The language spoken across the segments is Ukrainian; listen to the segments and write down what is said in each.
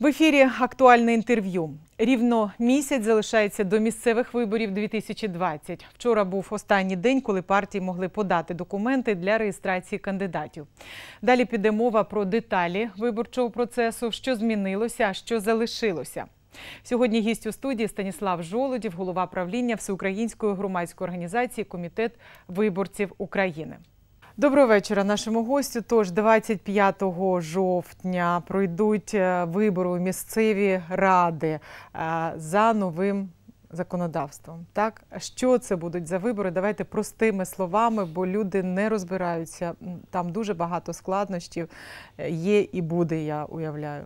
В ефірі актуальне інтерв'ю. Рівно місяць залишається до місцевих виборів 2020. Вчора був останній день, коли партії могли подати документи для реєстрації кандидатів. Далі піде мова про деталі виборчого процесу, що змінилося, що залишилося. Сьогодні гість у студії Станіслав Жолодів, голова правління всеукраїнської громадської організації Комітет виборців України. Доброго вечора нашому гостю. Тож 25 жовтня пройдуть е, вибори у місцеві ради е, за новим законодавством. Так, що це будуть за вибори? Давайте простими словами, бо люди не розбираються. Там дуже багато складнощів е, є і буде. Я уявляю.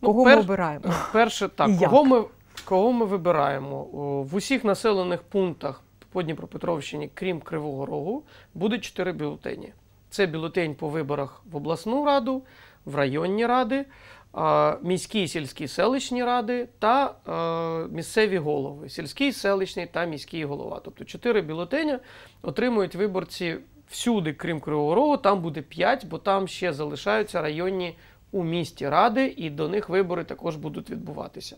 Ну, кого ну, пер... ми обираємо? Перше, так кого ми кого ми вибираємо в усіх населених пунктах по Дніпропетровщині, крім Кривого Рогу, буде чотири бюлетені. Це бюлетень по виборах в обласну раду, в районні ради, міські і сільські селищні ради та місцеві голови, сільський, селищний та міський голова. Тобто чотири бюлетені отримують виборці всюди, крім Кривого Рогу. Там буде п'ять, бо там ще залишаються районні у місті ради, і до них вибори також будуть відбуватися.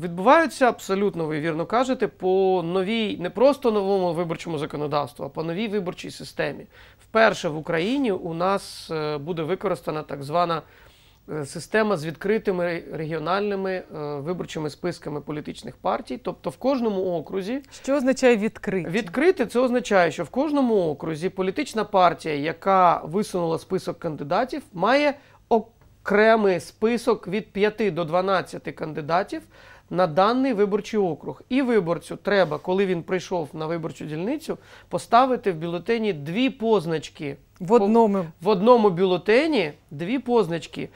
Відбуваються абсолютно, ви вірно кажете, по новій, не просто новому виборчому законодавству, а по новій виборчій системі. Вперше в Україні у нас е, буде використана так звана е, система з відкритими регіональними е, виборчими списками політичних партій. Тобто в кожному окрузі, що означає відкрити? Відкрити це означає, що в кожному окрузі політична партія, яка висунула список кандидатів, має окремий список від 5 до 12 кандидатів на даний виборчий округ. І виборцю треба, коли він прийшов на виборчу дільницю, поставити в бюлетені дві позначки. В одному в одному бюлетені дві позначки.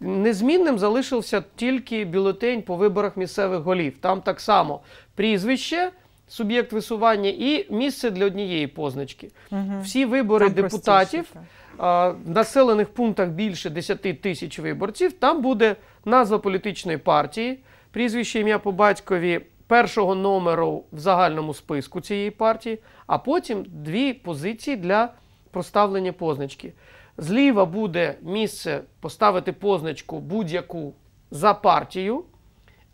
Незмінним залишився тільки бюлетень по виборах місцевих голів. Там так само прізвище. Суб'єкт висування і місце для однієї позначки. Угу. Всі вибори Там депутатів простіше в населених пунктах більше 10 тисяч виборців, там буде назва політичної партії, прізвище ім'я по батькові першого номеру в загальному списку цієї партії, а потім дві позиції для проставлення позначки. Зліва буде місце поставити позначку будь-яку за партію,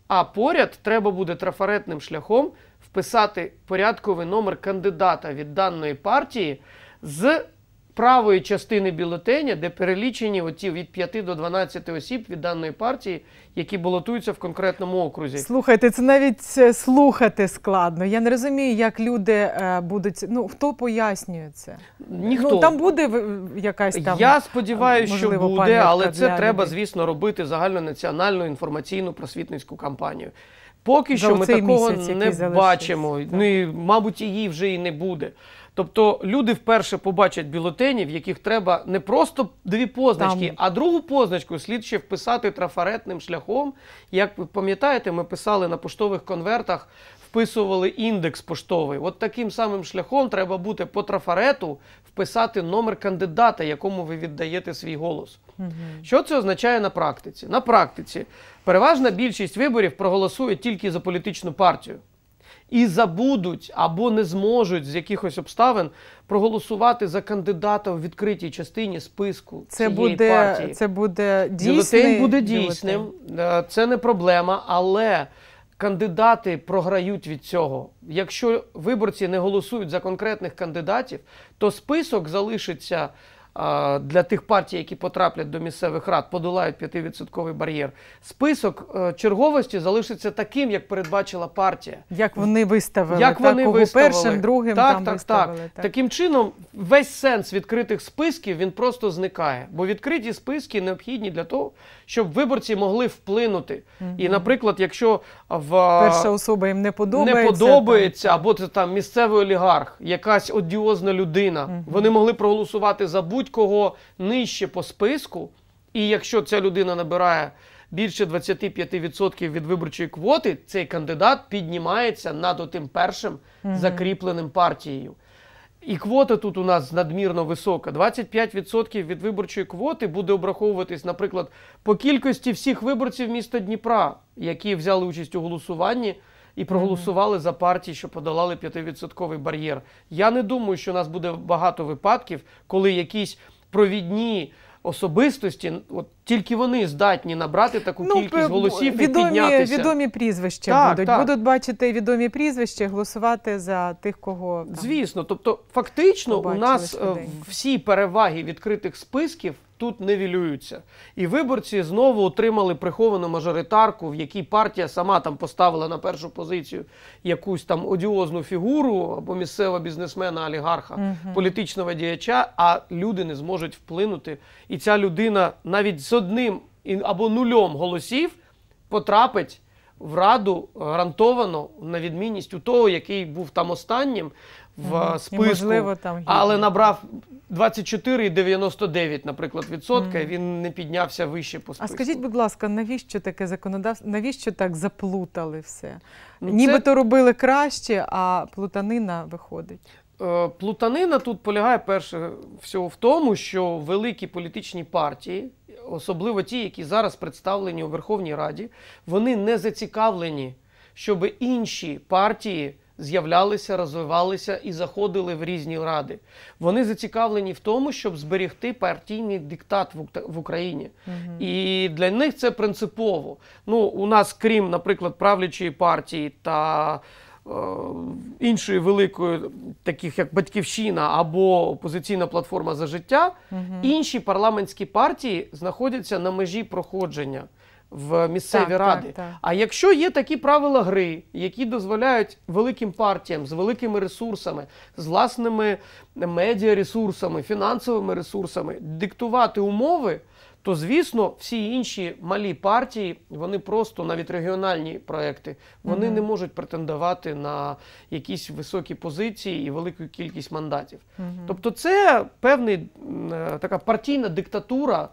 а поряд треба буде трафаретним шляхом вписати порядковий номер кандидата від даної партії з правої частини бюлетеня, де перелічені оті від 5 до 12 осіб від даної партії, які балотуються в конкретному окрузі. Слухайте, це навіть е, слухати складно. Я не розумію, як люди е, будуть. Ну хто пояснює це? Ніхто Ну, там буде якась там. Я сподіваюся, що буде, але це людей. треба, звісно, робити загальнонаціональну інформаційну просвітницьку кампанію. Поки За що ми такого місяць, не бачимо. Так. Ну, і, Мабуть, її вже і не буде. Тобто люди вперше побачать бюлетені, в яких треба не просто дві позначки, Там. а другу позначку слід ще вписати трафаретним шляхом. Як ви пам'ятаєте, ми писали на поштових конвертах, вписували індекс поштовий. От таким самим шляхом треба бути по трафарету вписати номер кандидата, якому ви віддаєте свій голос. Угу. Що це означає на практиці? На практиці переважна більшість виборів проголосує тільки за політичну партію і забудуть або не зможуть з якихось обставин проголосувати за кандидата в відкритій частині списку це цієї буде, партії. Це буде дійсним. буде дійсним, ділотень. це не проблема, але. Кандидати програють від цього. Якщо виборці не голосують за конкретних кандидатів, то список залишиться для тих партій, які потраплять до місцевих рад, подолають 5-відсотковий бар'єр. Список е, черговості залишиться таким, як передбачила партія. Як вони виставили як так, вони кого виставили. першим, другим так, там так, виставили. Так. так. Таким чином, весь сенс відкритих списків він просто зникає. Бо відкриті списки необхідні для того, щоб виборці могли вплинути. Угу. І, наприклад, якщо в е, перша особа їм не подобається, не подобається або це там місцевий олігарх, якась одіозна людина, угу. вони могли проголосувати за будь будь-кого нижче по списку, і якщо ця людина набирає більше 25% від виборчої квоти, цей кандидат піднімається над тим першим mm закріпленим партією. І квота тут у нас надмірно висока. 25% від виборчої квоти буде обраховуватись, наприклад, по кількості всіх виборців міста Дніпра, які взяли участь у голосуванні і проголосували за партії, що подолали 5 бар'єр. Я не думаю, що у нас буде багато випадків, коли якісь провідні особистості, от тільки вони здатні набрати таку ну, кількість голосів відомі, і піднятися. відомі прізвища так, будуть. Так. Будуть бачити відомі прізвища, голосувати за тих, кого там, звісно. Тобто, фактично, у нас людей. Е, всі переваги відкритих списків тут невілюються, і виборці знову отримали приховану мажоритарку, в якій партія сама там поставила на першу позицію якусь там одіозну фігуру або місцевого бізнесмена, олігарха, угу. політичного діяча. А люди не зможуть вплинути, і ця людина навіть з одним або нульом голосів потрапить в раду гарантовано на відмінність у того, який був там останнім в mm списку, можливо, там але набрав 24,99, наприклад, відсотка. Mm Він не піднявся вище по списку. А скажіть, будь ласка, навіщо таке законодавство? Навіщо так заплутали все? Ну, Нібито робили краще, а плутанина виходить. Е, плутанина тут полягає перше всього в тому, що великі політичні партії особливо ті, які зараз представлені у Верховній Раді, вони не зацікавлені, щоб інші партії з'являлися, розвивалися і заходили в різні ради. Вони зацікавлені в тому, щоб зберігти партійний диктат в Україні. Угу. І для них це принципово. Ну, у нас, крім, наприклад, правлячої партії та Е, іншої великої, таких як Батьківщина або опозиційна платформа за життя, угу. інші парламентські партії знаходяться на межі проходження. В місцеві так, ради. Так, так. А якщо є такі правила гри, які дозволяють великим партіям з великими ресурсами, з власними медіаресурсами, фінансовими ресурсами диктувати умови, то звісно всі інші малі партії, вони просто навіть регіональні проекти, вони mm не можуть претендувати на якісь високі позиції і велику кількість мандатів. Mm Тобто, це певний е, така партійна диктатура.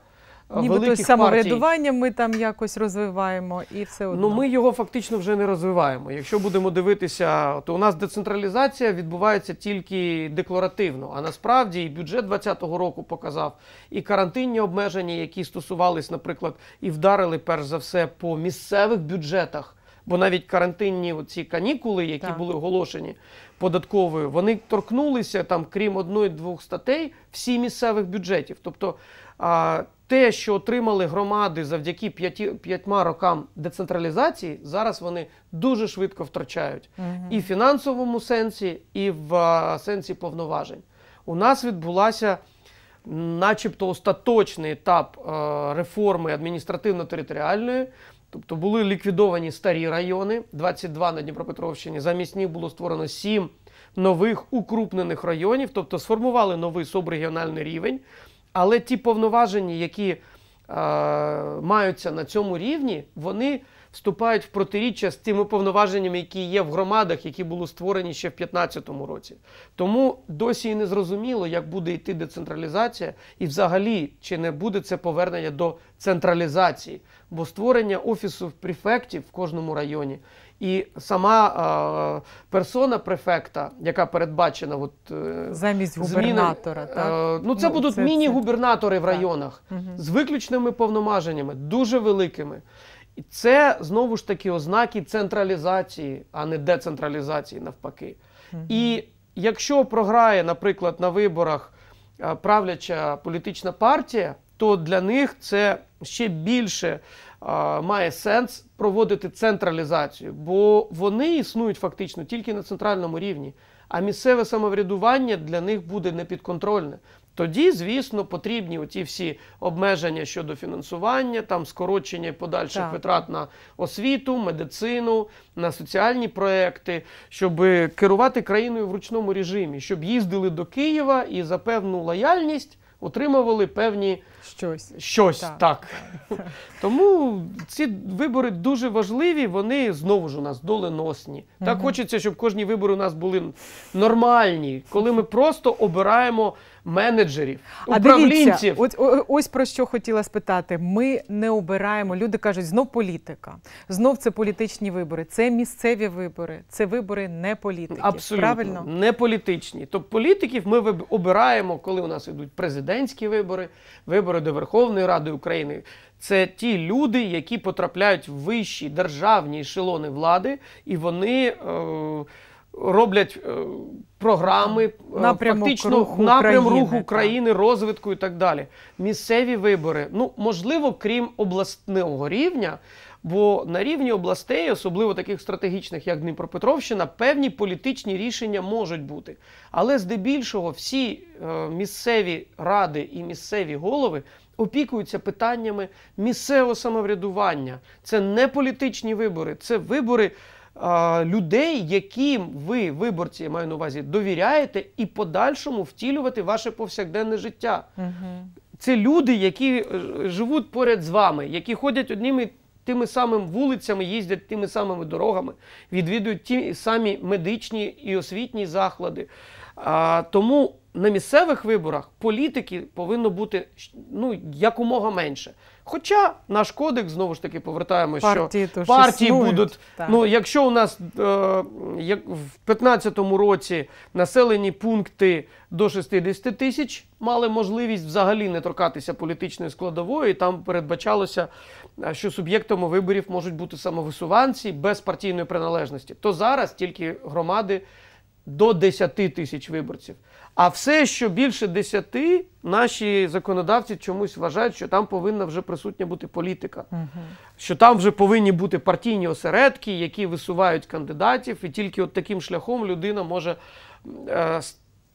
Нібито з самоврядуванням ми там якось розвиваємо і все ну, одно. Ну ми його фактично вже не розвиваємо. Якщо будемо дивитися, то у нас децентралізація відбувається тільки декларативно. А насправді і бюджет 2020 року показав, і карантинні обмеження, які стосувались, наприклад, і вдарили перш за все по місцевих бюджетах. Бо навіть карантинні ці канікули, які так. були оголошені податковою, вони торкнулися там, крім одної-двох статей, всі місцевих бюджетів. Тобто те, що отримали громади завдяки п'яті п'ятьма рокам децентралізації, зараз вони дуже швидко втрачають угу. і в фінансовому сенсі, і в а, сенсі повноважень. У нас відбулася, начебто, остаточний етап а, е, реформи адміністративно-територіальної. Тобто були ліквідовані старі райони, 22 на Дніпропетровщині. Замість них було створено 7 нових укрупнених районів, тобто сформували новий субрегіональний рівень. Але ті повноваження, які е, маються на цьому рівні, вони вступають в протиріччя з тими повноваженнями, які є в громадах, які були створені ще в 2015 році. Тому досі і не зрозуміло, як буде йти децентралізація, і взагалі чи не буде це повернення до централізації, бо створення офісу префектів в кожному районі. І сама а, персона префекта, яка передбачена, от, е, замість е, губернатора, зміни, так? ну це ну, будуть це, міні-губернатори це... в районах так. з виключними повномаженнями, дуже великими. І це знову ж таки ознаки централізації, а не децентралізації, навпаки. Угу. І якщо програє, наприклад, на виборах правляча політична партія, то для них це ще більше має сенс проводити централізацію, бо вони існують фактично тільки на центральному рівні, а місцеве самоврядування для них буде непідконтрольне. Тоді, звісно, потрібні оті всі обмеження щодо фінансування, там скорочення подальших так. витрат на освіту, медицину, на соціальні проекти, щоб керувати країною в ручному режимі, щоб їздили до Києва і за певну лояльність отримували певні щось. щось так. так. Тому ці вибори дуже важливі, вони знову ж у нас доленосні. Так угу. хочеться, щоб кожні вибори у нас були нормальні, коли ми просто обираємо менеджерів, управлінців. А дивіться, Ось ось про що хотіла спитати: ми не обираємо. Люди кажуть, знов політика, знов це політичні вибори, це місцеві вибори, це вибори не політики. Абсолютно правильно не політичні. Тобто політиків ми обираємо, коли у нас йдуть президентські вибори, вибори до Верховної Ради України. Це ті люди, які потрапляють в вищі державні ешелони влади, і вони. Е роблять е, програми е, напрямок фактично руху напрям України, руху країни, розвитку і так далі. Місцеві вибори. Ну, можливо, крім обласного рівня. Бо на рівні областей, особливо таких стратегічних, як Дніпропетровщина, певні політичні рішення можуть бути. Але здебільшого всі е, місцеві ради і місцеві голови опікуються питаннями місцевого самоврядування. Це не політичні вибори, це вибори людей, яким ви, виборці, я маю на увазі, довіряєте і подальшому втілювати ваше повсякденне життя. Це люди, які е, живуть поряд з вами, які ходять одними тими самими вулицями, їздять тими самими дорогами, відвідують ті самі медичні і освітні заклади. А, Тому на місцевих виборах політики повинно бути ну якомога менше. Хоча наш кодекс знову ж таки повертаємось, що то, партії що будуть. Так. Ну якщо у нас е, в 2015 році населені пункти до 60 тисяч мали можливість взагалі не торкатися політичної складової, і там передбачалося, е, що суб'єктами виборів можуть бути самовисуванці без партійної приналежності, то зараз тільки громади до 10 тисяч виборців. А все, що більше десяти, наші законодавці чомусь вважають, що там повинна вже присутня бути політика, угу. що там вже повинні бути партійні осередки, які висувають кандидатів, і тільки от таким шляхом людина може е,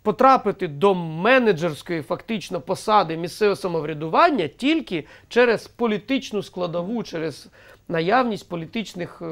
потрапити до менеджерської фактично посади місцевого самоврядування тільки через політичну складову, через наявність політичних е,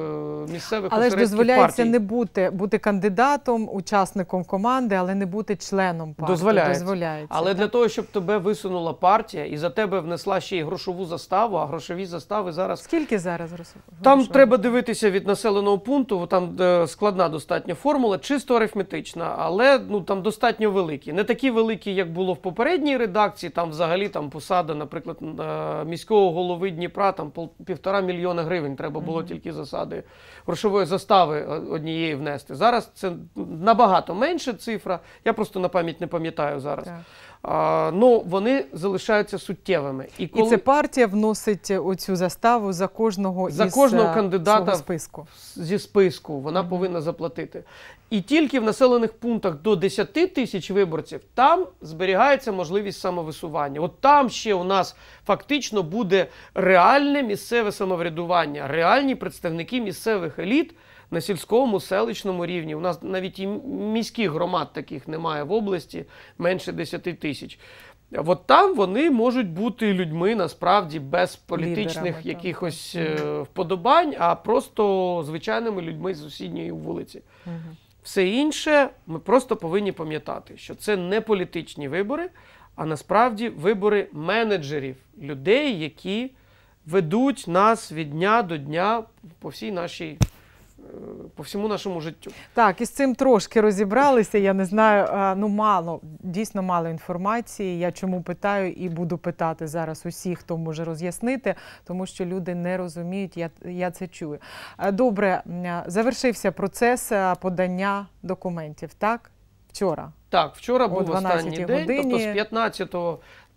місцевих але ж дозволяється партій. не бути бути кандидатом, учасником команди, але не бути членом партії. Дозволяється. дозволяється але так? для того, щоб тебе висунула партія і за тебе внесла ще й грошову заставу. А грошові застави зараз скільки зараз грошові? Там треба дивитися від населеного пункту. Там е, складна достатньо формула, чисто арифметична, але ну там достатньо великі. Не такі великі, як було в попередній редакції. Там взагалі там посада, наприклад, е, міського голови Дніпра, там півтора мільйона гривень. Треба було тільки засади грошової застави е, однієї внести. Зараз це набагато менше цифра. Я просто на пам'ять не пам'ятаю зараз. Так ну вони залишаються суттєвими. І коли... І це партія вносить е, оцю заставу за кожного за із кожного е, кандидата списку зі списку. Вона mm -hmm. повинна заплатити. І тільки в населених пунктах до 10 тисяч виборців там зберігається можливість самовисування. От там ще у нас фактично буде реальне місцеве самоврядування, реальні представники місцевих еліт на сільському, селищному рівні. У нас навіть і міських громад таких немає в області менше 10 тисяч. От там вони можуть бути людьми насправді без політичних Лідерами, якихось так. Е, вподобань, а просто звичайними людьми з сусідньої вулиці. Все інше ми просто повинні пам'ятати, що це не політичні вибори, а насправді вибори менеджерів, людей, які ведуть нас від дня до дня по всій нашій по всьому нашому життю. Так, і з цим трошки розібралися. Я не знаю, ну мало, дійсно мало інформації. Я чому питаю і буду питати зараз усіх, хто може роз'яснити, тому що люди не розуміють, я, я це чую. Добре, завершився процес подання документів, так? Вчора. Так, вчора О був останній день, годині. тобто з 15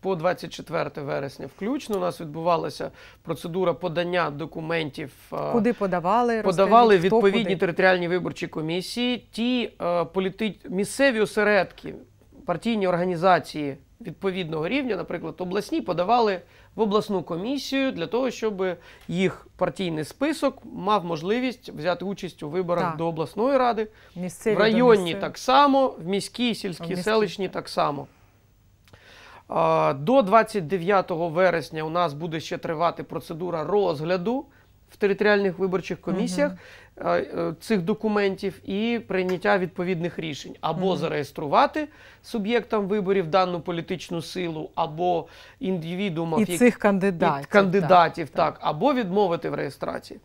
по 24 вересня. Включно у нас відбувалася процедура подання документів. Е, куди подавали? Подавали відповідні куди? територіальні виборчі комісії. Ті е, політи... місцеві осередки, партійні організації відповідного рівня, наприклад, обласні, подавали в обласну комісію для того, щоб їх партійний список мав можливість взяти участь у виборах так. до обласної ради, місцеві в районні так само, в міській, сільській, в селищній так само. До 29 вересня у нас буде ще тривати процедура розгляду в територіальних виборчих комісіях угу. цих документів і прийняття відповідних рішень або угу. зареєструвати суб'єктам виборів дану політичну силу, або індивідумів і як... цих кандидатів, і кандидатів так, так, так або відмовити в реєстрації.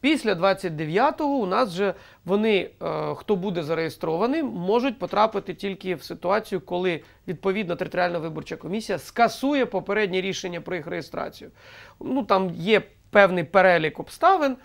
Після 29-го у нас вже вони, е, хто буде зареєстрований, можуть потрапити тільки в ситуацію, коли відповідна територіальна виборча комісія скасує попереднє рішення про їх реєстрацію. Ну там є певний перелік обставин.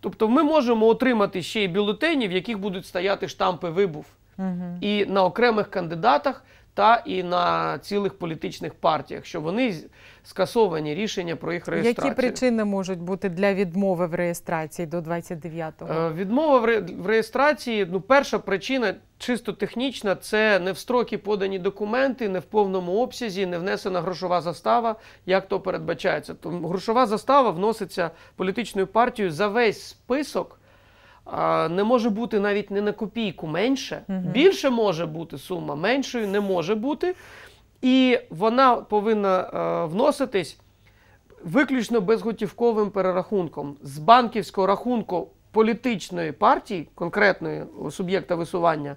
Тобто, ми можемо отримати ще й бюлетені, в яких будуть стояти штампи вибув. Угу. І на окремих кандидатах та і на цілих політичних партіях, що вони скасовані рішення про їх реєстрацію. Які причини можуть бути для відмови в реєстрації до 29-го? Е, відмова в реєстрації, ну перша причина чисто технічна, це не в строки подані документи, не в повному обсязі, не внесена грошова застава, як то передбачається. то грошова застава вноситься політичною партією за весь список не може бути навіть не на копійку менше. Угу. Більше може бути сума, меншою не може бути. І вона повинна е, вноситись виключно безготівковим перерахунком з банківського рахунку політичної партії, конкретної суб'єкта висування.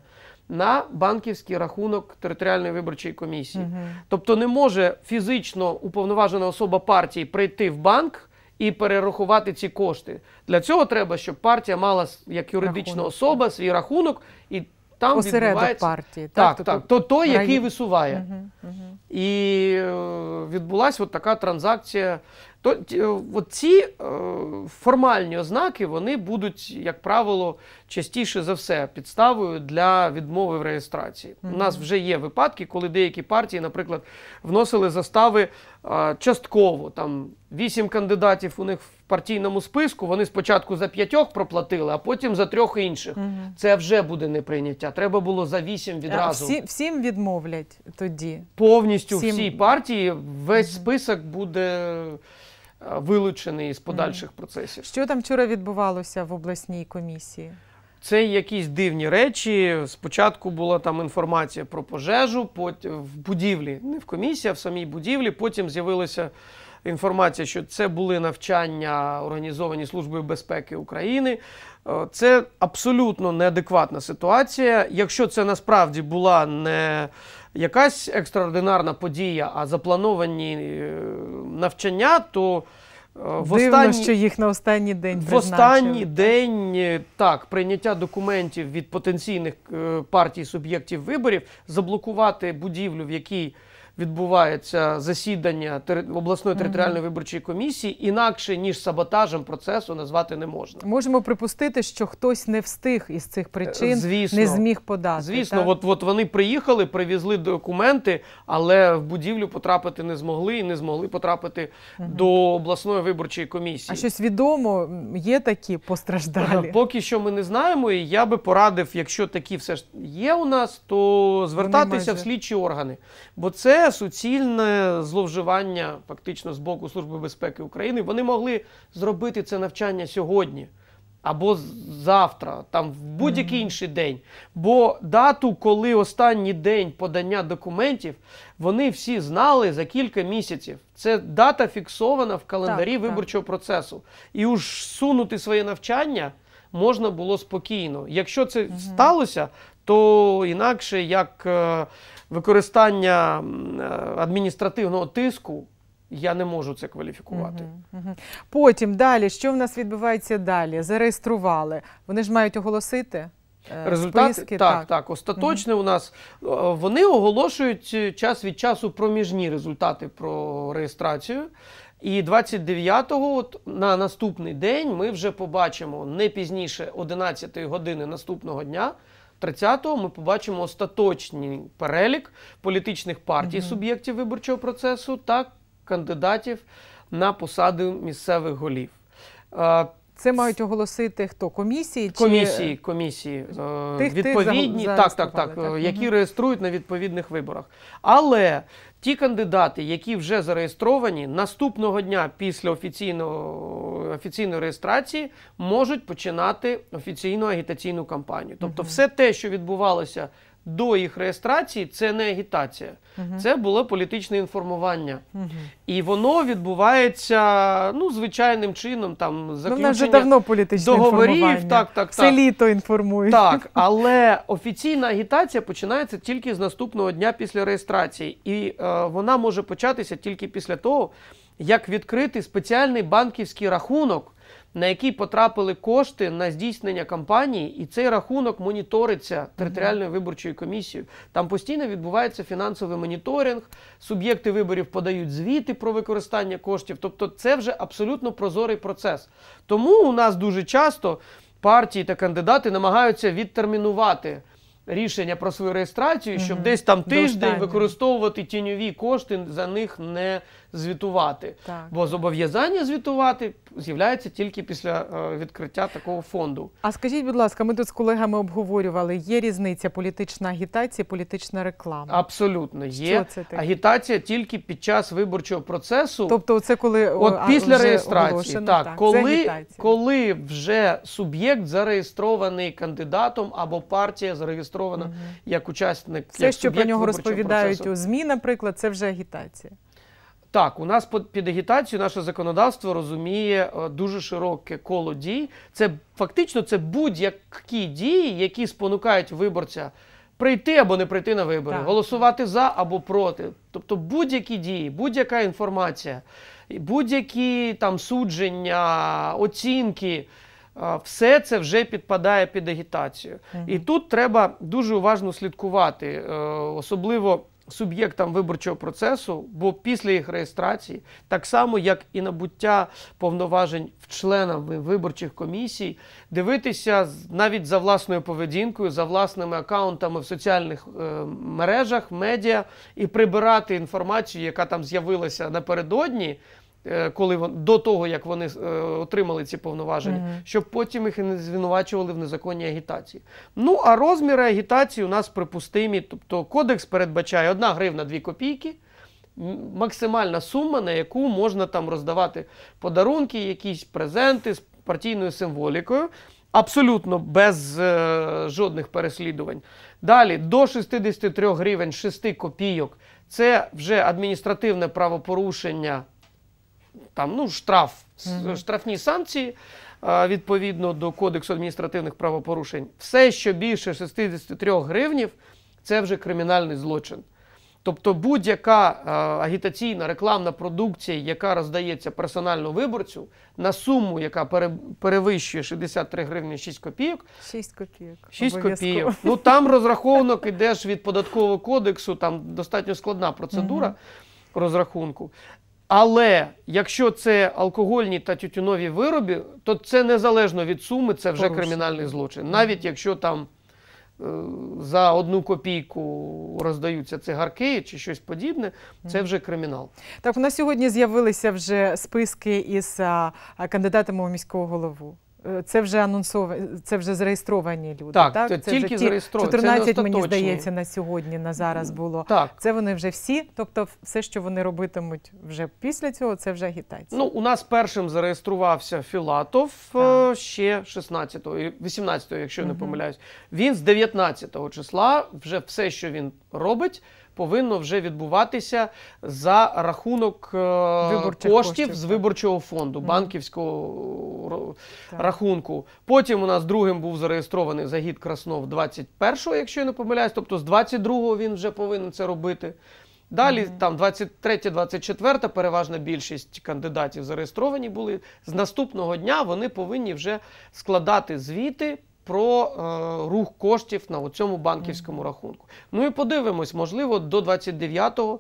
На банківський рахунок територіальної виборчої комісії, угу. тобто не може фізично уповноважена особа партії прийти в банк і перерахувати ці кошти. Для цього треба, щоб партія мала як юридична рахунок. особа свій рахунок і там Посередок відбувається... партії. Так, так. так. Тобто То той, рай... який висуває. Угу, угу. І е, відбулася от така транзакція то е, ці е, формальні ознаки вони будуть, як правило, частіше за все підставою для відмови в реєстрації. Mm -hmm. У нас вже є випадки, коли деякі партії, наприклад, вносили застави е, частково. Там вісім кандидатів у них в партійному списку. Вони спочатку за п'ятьох проплатили, а потім за трьох інших. Mm -hmm. Це вже буде неприйняття. Треба було за вісім відразу. Всі, всім відмовлять тоді. Повністю всім... всій партії весь mm -hmm. список буде вилучений з подальших процесів. Що там вчора відбувалося в обласній комісії? Це якісь дивні речі. Спочатку була там інформація про пожежу, потім в будівлі, не в комісії, а в самій будівлі. Потім з'явилася інформація, що це були навчання організовані Службою безпеки України. Е, це абсолютно неадекватна ситуація. Якщо це насправді була не якась екстраординарна подія, а заплановані е, навчання, то е, в останній, Дивно, що їх на останній день в останній день е, так прийняття документів від потенційних партій суб'єктів виборів, заблокувати будівлю, в якій відбувається засідання обласної територіальної виборчої комісії, інакше ніж саботажем процесу назвати не можна. Можемо припустити, що хтось не встиг із цих причин звісно, не зміг подати. Звісно, от от вони приїхали, привезли документи, але в будівлю потрапити не змогли і не змогли потрапити угу. до обласної виборчої комісії. А щось відомо є такі постраждалі. Е, поки що ми не знаємо, і я би порадив, якщо такі все ж є у нас, то звертатися в слідчі органи, бо це суцільне зловживання фактично з боку Служби безпеки України. Вони могли зробити це навчання сьогодні або завтра, там в будь-який інший день. Бо дату, коли останній день подання документів, вони всі знали за кілька місяців. Це дата фіксована в календарі так, виборчого так. процесу. І уж сунути своє навчання. Можна було спокійно. Якщо це угу. сталося, то інакше як е, використання е, адміністративного тиску. Я не можу це кваліфікувати. Потім далі, що в нас відбувається далі? Зареєстрували. Вони ж мають оголосити е, результати. Списки? Так, так. Остаточне у нас вони оголошують час від часу проміжні результати про реєстрацію. І 29-го, от на наступний день, ми вже побачимо не пізніше 11-ї години наступного дня. 30-го ми побачимо остаточний перелік політичних партій, mm суб'єктів виборчого процесу та кандидатів на посади місцевих голів. Е, це мають оголосити хто комісії чи комісії е, тих, відповідні тих так, так, так, е, так, які угу. реєструють на відповідних виборах. Але ті кандидати, які вже зареєстровані, наступного дня після офіційного офіційної реєстрації можуть починати офіційну агітаційну кампанію. Тобто, угу. все те, що відбувалося до їх реєстрації це не агітація, угу. це було політичне інформування. Угу. І воно відбувається ну, звичайним чином. там ну, заключення ну, вже давно політичне договорів. Інформування. Так, так, Все так. літо інформують. Так, але офіційна агітація починається тільки з наступного дня після реєстрації. І е, вона може початися тільки після того, як відкрити спеціальний банківський рахунок на який потрапили кошти на здійснення кампанії, і цей рахунок моніториться територіальною виборчою комісією. Там постійно відбувається фінансовий моніторинг, суб'єкти виборів подають звіти про використання коштів. Тобто, це вже абсолютно прозорий процес. Тому у нас дуже часто партії та кандидати намагаються відтермінувати. Рішення про свою реєстрацію, щоб угу. десь там тиждень використовувати тіньові кошти, за них не звітувати. Так. Бо зобов'язання звітувати з'являється тільки після е, відкриття такого фонду. А скажіть, будь ласка, ми тут з колегами обговорювали, є різниця політична агітація, політична реклама? Абсолютно є Що це таке? агітація тільки під час виборчого процесу. Тобто, це коли е, От після вже реєстрації, так, так. коли, коли вже суб'єкт зареєстрований кандидатом або партія зареєстрована угу. як учасник, все, як що про нього розповідають процесу. у змі, наприклад, це вже агітація. Так, у нас під агітацію наше законодавство розуміє е, дуже широке коло дій. Це фактично це будь-які дії, які спонукають виборця прийти або не прийти на вибори, так. голосувати за або проти. Тобто будь-які дії, будь-яка інформація, будь-які там судження, оцінки. Е, все це вже підпадає під агітацію, mm і тут треба дуже уважно слідкувати, е, особливо суб'єктам виборчого процесу, бо після їх реєстрації, так само як і набуття повноважень в членами виборчих комісій, дивитися навіть за власною поведінкою, за власними акаунтами в соціальних е, мережах, медіа і прибирати інформацію, яка там з'явилася напередодні. Е, коли вон, до того, як вони е, отримали ці повноваження, mm-hmm. щоб потім їх не звинувачували в незаконній агітації. Ну а розміри агітації у нас припустимі. Тобто кодекс передбачає 1 гривна 2 копійки. Максимальна сума, на яку можна там роздавати подарунки, якісь презенти з партійною символікою, абсолютно без е, жодних переслідувань. Далі до 63 гривень 6 копійок це вже адміністративне правопорушення там ну, штраф, угу. штрафні санкції відповідно до Кодексу адміністративних правопорушень. Все, що більше 63 гривнів, це вже кримінальний злочин. Тобто будь-яка агітаційна рекламна продукція, яка роздається персонально виборцю, на суму, яка перевищує 63 гривні 6 копійок. 6 копійок. 6 копійок. Ну там розрахунок йдеш від податкового кодексу, там достатньо складна процедура угу. розрахунку. Але якщо це алкогольні та тютюнові вироби, то це незалежно від суми, це вже Порушення. кримінальний злочин. Навіть якщо там е, за одну копійку роздаються цигарки чи щось подібне, це вже кримінал. Так у нас сьогодні з'явилися вже списки із а, кандидатами у міського голову. Е, це вже анонсовані, це вже зареєстровані люди. Так, так? Це, це тільки вже зареєстровані. 14, це мені здається, на сьогодні, на зараз було. Так. Це вони вже всі. Тобто, все, що вони робитимуть вже після цього, це вже агітація. Ну, у нас першим зареєструвався Філатов е, так. ще 16-го, 18-го, якщо угу. не помиляюсь. Він з 19-го числа вже все, що він робить повинно вже відбуватися за рахунок коштів, е, коштів з виборчого фонду, банківського так. рахунку. Потім у нас другим був зареєстрований загід Краснов 21-го, якщо я не помиляюсь, тобто з 22-го він вже повинен це робити. Далі mm -hmm. там 23-24 переважна більшість кандидатів зареєстровані були. З наступного дня вони повинні вже складати звіти про е, рух коштів на цьому банківському рахунку. Ну і подивимось, можливо, до 29-го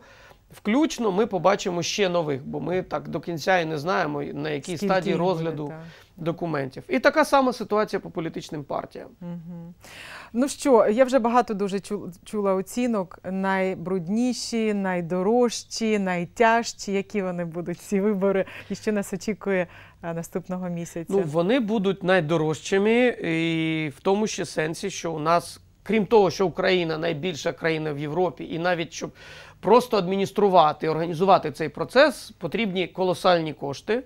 включно ми побачимо ще нових, бо ми так до кінця і не знаємо, на якій Скільки стадії розгляду. Буде, документів. І така сама ситуація по політичним партіям. Угу. Ну що, я вже багато дуже чула оцінок: найбрудніші, найдорожчі, найтяжчі, які вони будуть ці вибори, і що нас очікує е, наступного місяця. Ну вони будуть найдорожчими, і в тому ще сенсі, що у нас. Крім того, що Україна найбільша країна в Європі, і навіть щоб просто адмініструвати, організувати цей процес, потрібні колосальні кошти.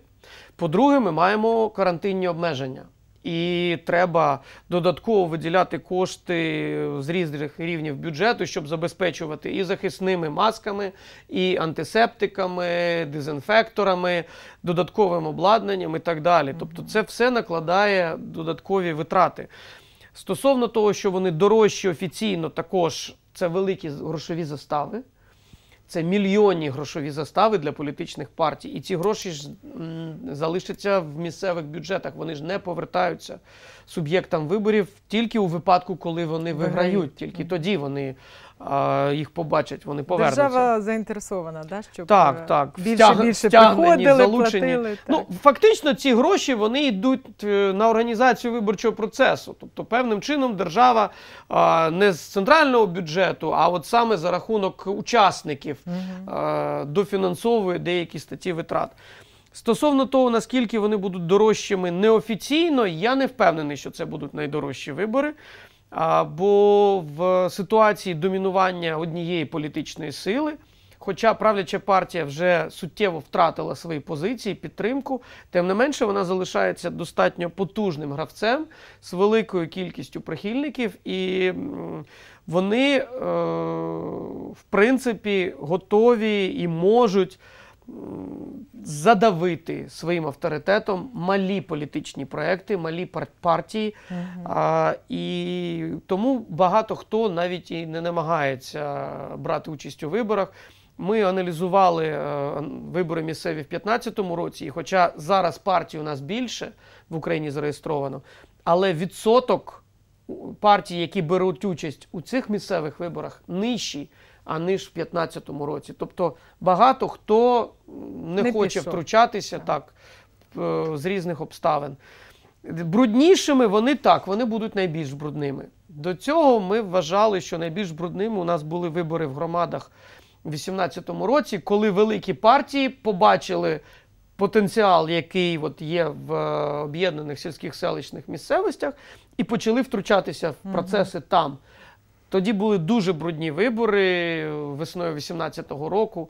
По-друге, ми маємо карантинні обмеження. І треба додатково виділяти кошти з різних рівнів бюджету, щоб забезпечувати і захисними масками, і антисептиками, дезінфекторами, додатковим обладнанням і так далі. Тобто, це все накладає додаткові витрати. Стосовно того, що вони дорожчі офіційно, також це великі грошові застави. Це мільйонні грошові застави для політичних партій. І ці гроші ж залишаться в місцевих бюджетах. Вони ж не повертаються суб'єктам виборів тільки у випадку, коли вони виграють. Тільки тоді вони їх побачать, вони повернуться. Держава заінтересована, да? щоб так, е, так. більше Стяг... більше приходили, залучені. платили. Ну, так. Ну, Фактично, ці гроші вони йдуть е, на організацію виборчого процесу. Тобто, певним чином держава не з центрального бюджету, а от саме за рахунок учасників угу. дофінансовує деякі статті витрат. Стосовно того, наскільки вони будуть дорожчими неофіційно, я не впевнений, що це будуть найдорожчі вибори. Бо в ситуації домінування однієї політичної сили, хоча правляча партія вже суттєво втратила свої позиції, підтримку, тим не менше вона залишається достатньо потужним гравцем з великою кількістю прихильників, і вони, е, в принципі, готові і можуть задавити своїм авторитетом малі політичні проекти, малі партії. Угу. А, І тому багато хто навіть і не намагається брати участь у виборах. Ми аналізували е, вибори місцеві в 2015 році, і хоча зараз партій у нас більше в Україні зареєстровано, але відсоток партій, які беруть участь у цих місцевих виборах, нижчий, аніж в 2015 році. Тобто багато хто не, не хоче пішов. втручатися так. так е, з різних обставин. Бруднішими вони так, вони будуть найбільш брудними. До цього ми вважали, що найбільш брудними у нас були вибори в громадах у 2018 році, коли великі партії побачили. Потенціал, який от є в е, об'єднаних сільських селищних місцевостях, і почали втручатися в процеси mm там. Тоді були дуже брудні вибори весною 18-го року.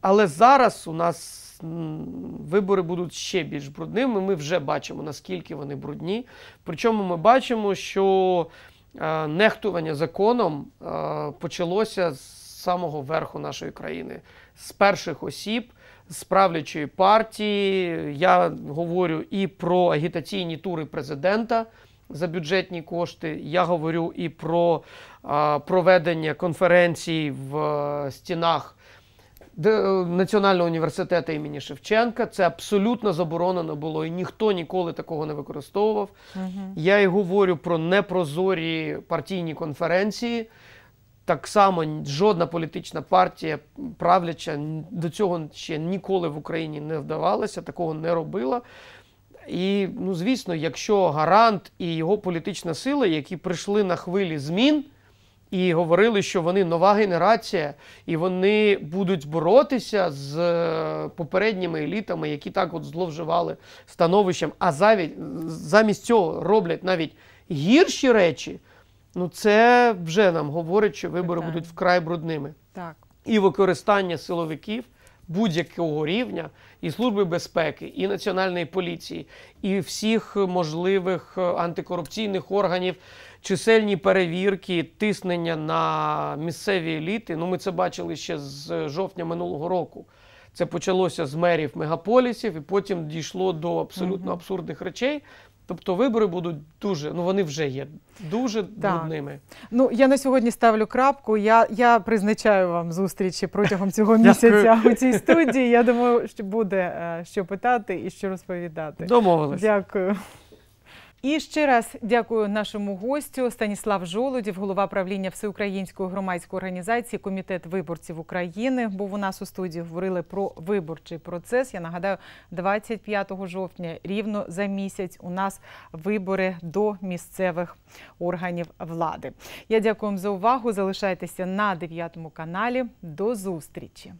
Але зараз у нас вибори будуть ще більш брудними. Ми вже бачимо, наскільки вони брудні. Причому ми бачимо, що е, нехтування законом е, почалося з самого верху нашої країни, з перших осіб. З правлячої партії я говорю і про агітаційні тури президента за бюджетні кошти. Я говорю і про проведення конференцій в е, стінах е, Національного університету імені Шевченка. Це абсолютно заборонено було, і ніхто ніколи такого не використовував. Угу. Я і говорю про непрозорі партійні конференції. Так само жодна політична партія правляча до цього ще ніколи в Україні не вдавалася, такого не робила. І, ну, звісно, якщо гарант і його політична сила, які прийшли на хвилі змін і говорили, що вони нова генерація, і вони будуть боротися з е, попередніми елітами, які так от зловживали становищем, а заві... замість цього роблять навіть гірші речі, ну це вже нам говорить, що вибори так. будуть вкрай брудними. Так. І використання силовиків будь-якого рівня і служби безпеки, і національної поліції, і всіх можливих е, антикорупційних органів, чисельні перевірки, тиснення на місцеві еліти. Ну, ми це бачили ще з е, жовтня минулого року. Це почалося з мерів мегаполісів, і потім дійшло до абсолютно абсурдних речей. Тобто вибори будуть дуже, ну вони вже є дуже брудними. Ну я на сьогодні ставлю крапку. Я я призначаю вам зустрічі протягом цього місяця у цій студії. Я думаю, що буде е, що питати і що розповідати. Домовились. Дякую. І ще раз дякую нашому гостю Станіслав Жолодів, голова правління всеукраїнської громадської організації Комітет виборців України. Був у нас у студії говорили про виборчий процес. Я нагадаю, 25 жовтня, рівно за місяць, у нас вибори до місцевих органів влади. Я дякую вам за увагу. Залишайтеся на 9 каналі. До зустрічі.